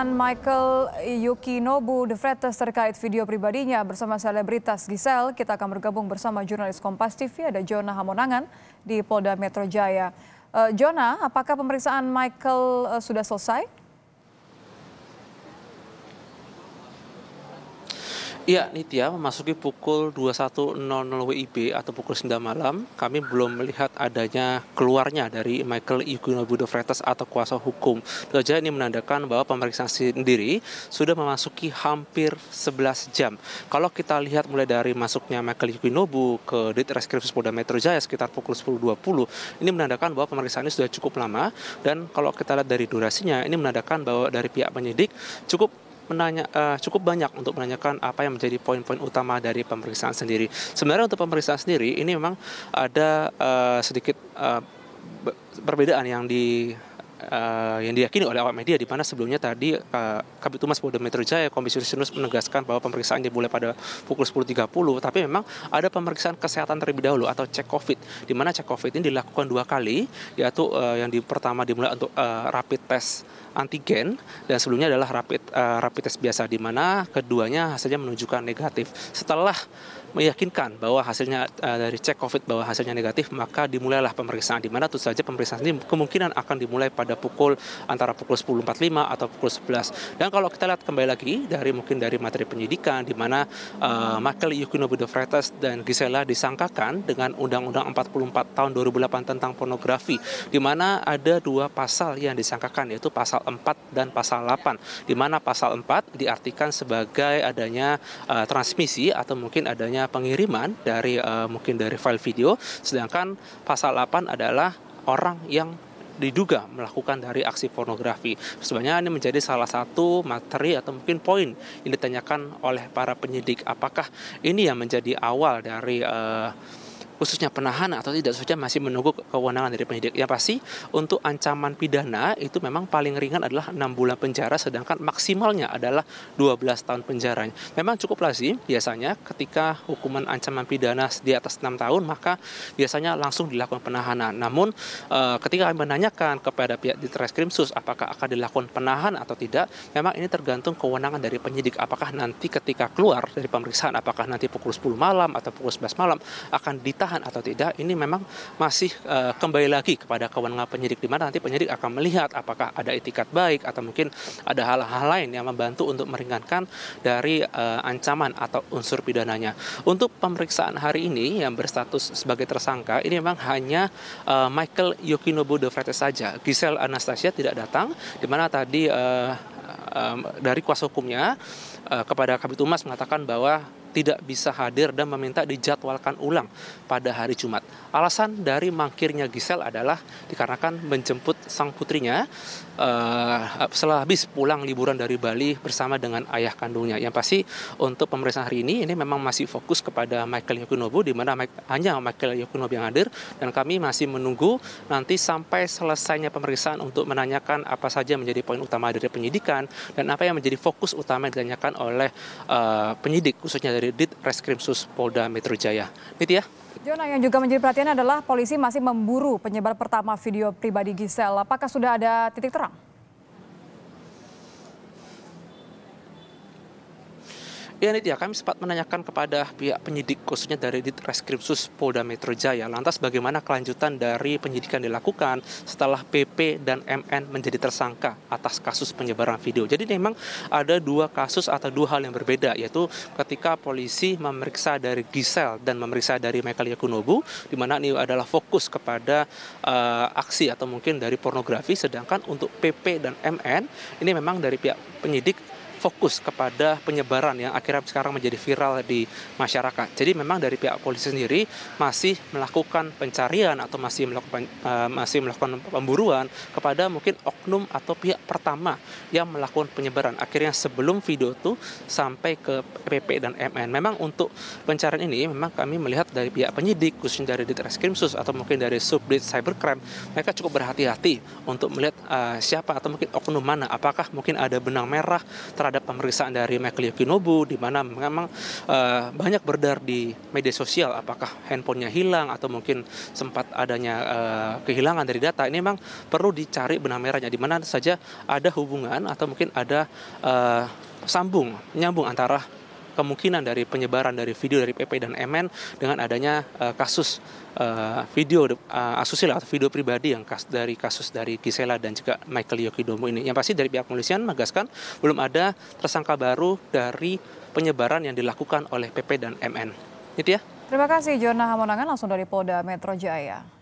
Michael Yukinobu de Fretes terkait video pribadinya bersama selebritas Giselle, kita akan bergabung bersama jurnalis Kompas TV, ada Jonah Hamonangan di Polda Metro Jaya. Uh, eh, Jonah, apakah pemeriksaan Michael uh, sudah selesai? Iya, Nitya, memasuki pukul 21.00 WIB atau pukul 9 malam, kami belum melihat adanya keluarnya dari Michael Igunobudo Fretes atau kuasa hukum. Itu saja ini menandakan bahwa pemeriksaan sendiri sudah memasuki hampir 11 jam. Kalau kita lihat mulai dari masuknya Michael Igunobu ke Ditreskrim Polda Metro Jaya sekitar pukul 10.20, ini menandakan bahwa pemeriksaan ini sudah cukup lama dan kalau kita lihat dari durasinya, ini menandakan bahwa dari pihak penyidik cukup menanya uh, cukup banyak untuk menanyakan apa yang menjadi poin-poin utama dari pemeriksaan sendiri. Sebenarnya untuk pemeriksaan sendiri ini memang ada uh, sedikit uh, perbedaan yang di uh, yang diyakini oleh awak media di mana sebelumnya tadi uh, Kabit Humas Polda Metro Jaya Komisioner Sinus menegaskan bahwa pemeriksaan dimulai pada pukul 10.30 tapi memang ada pemeriksaan kesehatan terlebih dahulu atau cek COVID di mana cek COVID ini dilakukan dua kali yaitu uh, yang di pertama dimulai untuk uh, rapid test antigen dan sebelumnya adalah rapid uh, rapid test biasa di mana keduanya hasilnya menunjukkan negatif. Setelah meyakinkan bahwa hasilnya eh, dari cek COVID bahwa hasilnya negatif, maka dimulailah pemeriksaan. Di mana tentu saja pemeriksaan ini kemungkinan akan dimulai pada pukul antara pukul 10.45 atau pukul 11. Dan kalau kita lihat kembali lagi dari mungkin dari materi penyidikan, di mana uh, Michael Yukino Freitas dan Gisela disangkakan dengan Undang-Undang 44 tahun 2008 tentang pornografi, di mana ada dua pasal yang disangkakan yaitu pasal 4 dan pasal 8, di mana pasal 4 diartikan sebagai adanya uh, transmisi atau mungkin adanya adanya pengiriman dari uh, mungkin dari file video, sedangkan pasal 8 adalah orang yang diduga melakukan dari aksi pornografi. Sebenarnya ini menjadi salah satu materi atau mungkin poin yang ditanyakan oleh para penyidik apakah ini yang menjadi awal dari uh, khususnya penahanan atau tidak saja masih menunggu kewenangan dari penyidik. Yang pasti untuk ancaman pidana itu memang paling ringan adalah 6 bulan penjara sedangkan maksimalnya adalah 12 tahun penjara. Memang cukup lazim biasanya ketika hukuman ancaman pidana di atas 6 tahun maka biasanya langsung dilakukan penahanan. Namun eh, ketika kami menanyakan kepada pihak di Treskrimsus apakah akan dilakukan penahan atau tidak, memang ini tergantung kewenangan dari penyidik apakah nanti ketika keluar dari pemeriksaan apakah nanti pukul 10 malam atau pukul 11 malam akan ditahan ditahan atau tidak ini memang masih e, kembali lagi kepada kewenangan penyidik di mana nanti penyidik akan melihat apakah ada etikat baik atau mungkin ada hal-hal lain yang membantu untuk meringankan dari e, ancaman atau unsur pidananya. Untuk pemeriksaan hari ini yang berstatus sebagai tersangka ini memang hanya e, Michael Yokinobu de Fretes saja. Giselle Anastasia tidak datang di mana tadi e, e, dari kuasa hukumnya kepada Kabit Humas mengatakan bahwa tidak bisa hadir dan meminta dijadwalkan ulang pada hari Jumat. Alasan dari mangkirnya Gisel adalah dikarenakan menjemput sang putrinya uh, setelah habis pulang liburan dari Bali bersama dengan ayah kandungnya. Yang pasti untuk pemeriksaan hari ini ini memang masih fokus kepada Michael Yokunobu di mana hanya Michael Yokunobu yang hadir dan kami masih menunggu nanti sampai selesainya pemeriksaan untuk menanyakan apa saja menjadi poin utama dari penyidikan dan apa yang menjadi fokus utama yang ditanyakan oleh uh, penyidik khususnya dari dari Sus Polda Metro Jaya. Nitya. Jona yang juga menjadi perhatian adalah polisi masih memburu penyebar pertama video pribadi Gisel. Apakah sudah ada titik terang? Ya Nitya, kami sempat menanyakan kepada pihak penyidik khususnya dari Ditreskripsus Polda Metro Jaya. Lantas bagaimana kelanjutan dari penyidikan dilakukan setelah PP dan MN menjadi tersangka atas kasus penyebaran video. Jadi memang ada dua kasus atau dua hal yang berbeda yaitu ketika polisi memeriksa dari Gisel dan memeriksa dari Michael Yakunobu di mana ini adalah fokus kepada uh, aksi atau mungkin dari pornografi sedangkan untuk PP dan MN ini memang dari pihak penyidik fokus kepada penyebaran yang akhirnya sekarang menjadi viral di masyarakat. Jadi memang dari pihak polisi sendiri masih melakukan pencarian atau masih melakukan eh, masih melakukan pemburuan kepada mungkin oknum atau pihak pertama yang melakukan penyebaran. Akhirnya sebelum video itu sampai ke PP dan MN. Memang untuk pencarian ini memang kami melihat dari pihak penyidik khususnya dari Ditreskrim Sus atau mungkin dari Subdit Cybercrime mereka cukup berhati-hati untuk melihat uh, siapa atau mungkin oknum mana apakah mungkin ada benang merah terhadap ada pemeriksaan dari Michael Kinobu di mana memang uh, banyak beredar di media sosial apakah handphonenya hilang atau mungkin sempat adanya uh, kehilangan dari data ini memang perlu dicari benang merahnya di mana saja ada hubungan atau mungkin ada uh, sambung nyambung antara kemungkinan dari penyebaran dari video dari PP dan MN dengan adanya uh, kasus uh, video uh, asusila atau video pribadi yang kas dari kasus dari Gisela dan juga Michael Yokidomo ini. Yang pasti dari pihak kepolisian menegaskan belum ada tersangka baru dari penyebaran yang dilakukan oleh PP dan MN. Itu ya. Terima kasih Jona Hamonangan langsung dari Polda Metro Jaya.